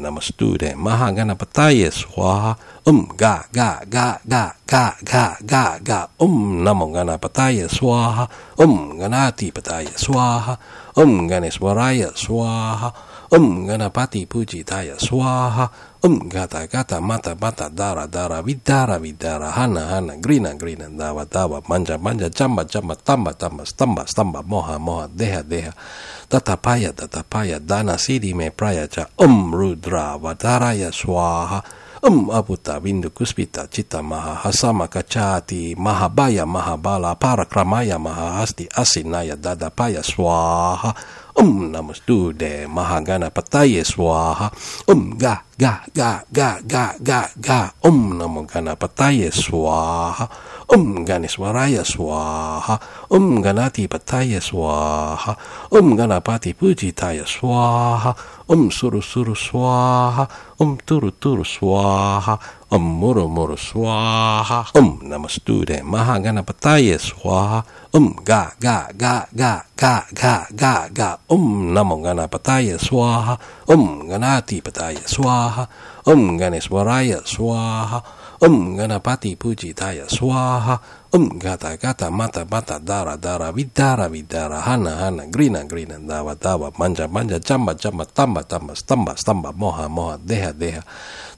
namastu de na ganapataya swaha um ga ga ga ga ga ga ga ga om namo pataya swaha om ganati pataya swaha om ganeswaraya swaha om ganapati pujitaya swaha om gata gata mata mata dara dara vidara vidara hana hana grina grina dava dava manja manja chamba chamba tamba tamba stamba stamba moha moha deha deha tatapaya tatapaya dana sidi me praya cha om rudra vataraya swaha Om Abuta windu Kuspita Cita Maha Hasama Kachati Mahabaya Mahabala Parakramaya asti Asinaya paya Swaha Om Namastu De Mahagana Pataye Swaha Om Ga Ga Ga Ga Ga Ga Ga Om Namo Ganapataye Swaha Om Ganeswaraya Swaha Om Ganati Pataye Swaha Om Ganapati Pujitaya Swaha Om Suru Suru Swaha Om Turu Turu Swaha Om Moro Moro Swaha Om maha Mahagana Pataye Swaha Om Ga Ga Ga Ga Ga Ga Ga Ga Om Namo Gana Pataye Swaha Om Ganati Pataye Swaha Om Ganeswaraya Swaha Om Ganapati Pujitaya Swaha Om Gata Gata Mata Mata Dara Dara Vidara Vidara Hana Hana Grina Grina Dawa Dawa Manja Manja Jamba Jamba Tamba Tamba Stamba Stamba Moha Moha Deha Deha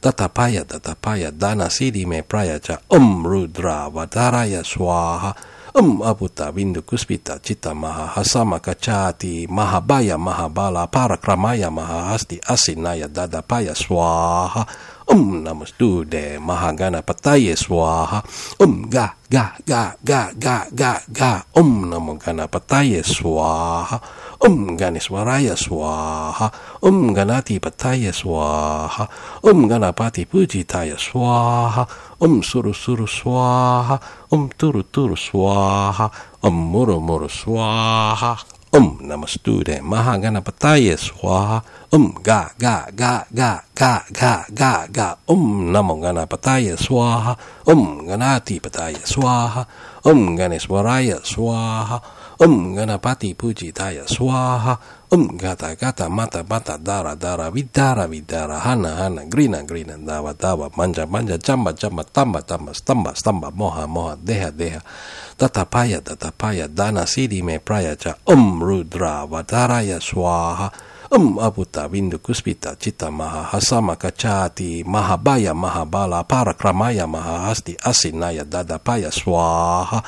ततपय ततपय दन सिरी में प्रयच ओम रुद्र अवतराय स्वाहा ओम अभूत बिंदु कुस्पित चित महा सम कचाति महाबाय महाबाला पारक्रमाय महास्ति असिनाय ददपय स्वाहा ओम नमस्तु दे महागणपताय स्वाहा ओम गा गा गा गा गा गा ओम नमो गणपताय स्वाहा Om Ganeswaraya Swaha, Om Ganati Pataya Swaha, Om Ganapati Pujitaya Swaha, Om Suru Suru Swaha, Om Turu Turu Swaha, Om Muru Muru Swaha. Om Namaste Mahaganapataya Swaha, Om Ga Ga Ga Ga ga ga ga ga om namo ganapataya swaha om ganati pataya swaha om ganeswaraya swaha om ganapati pujitaya swaha om gata gata mata mata dara dara vidara vidara hana hana grina grina dava dava manja manja jamba jamba tamba tamba stamba stamba moha moha deha deha tata paya tata paya dana sidi me praya cha om rudra vataraya swaha Om Abuta Windu Kuspita Cita maha bala Mahabaya Mahabala maha Mahahasti Asinaya Dadapaya Swaha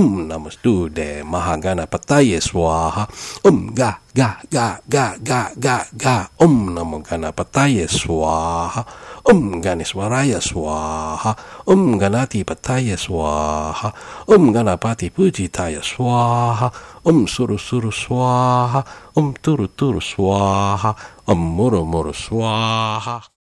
Om Namo Stude Mahagana Pataye Swaha Om Ga Ga Ga Ga Ga Ga Ga Om Namo Ganapataye Swaha Om Ganeswaraya Swaha Om Ganati Pataye Swaha Om Ganapati Pujitaya Swaha Om Suru Suru Swaha Om Turu Turu Swaha Om Muru Muru Swaha